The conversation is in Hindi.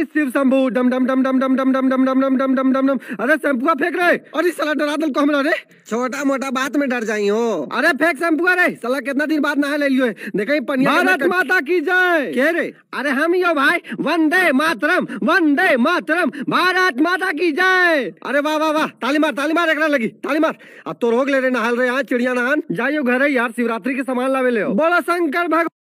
शिव शंभू डम डम डम डम डम डम डम डम डम डम डम डम डम डम अरे शैम्पू फेंक रहे और इस सलाह डरा दल को हम रे छोटा मोटा बात में डर जाई हो अरे फेंक शैम्पू रे सलाह कितना दिन बाद नहा ले लियो देखई पनिया भारत माता की जय के रे अरे हम यो भाई वंदे मातरम वंदे मातरम भारत माता की जय अरे वाह वाह वाह ताली मार ताली मार एकरा लगी ताली मार अब तो रोग ले रे नहा रे यहाँ चिड़िया नहान जाइयो घर यार शिवरात्रि के सामान लावे ले बोला शंकर भगवान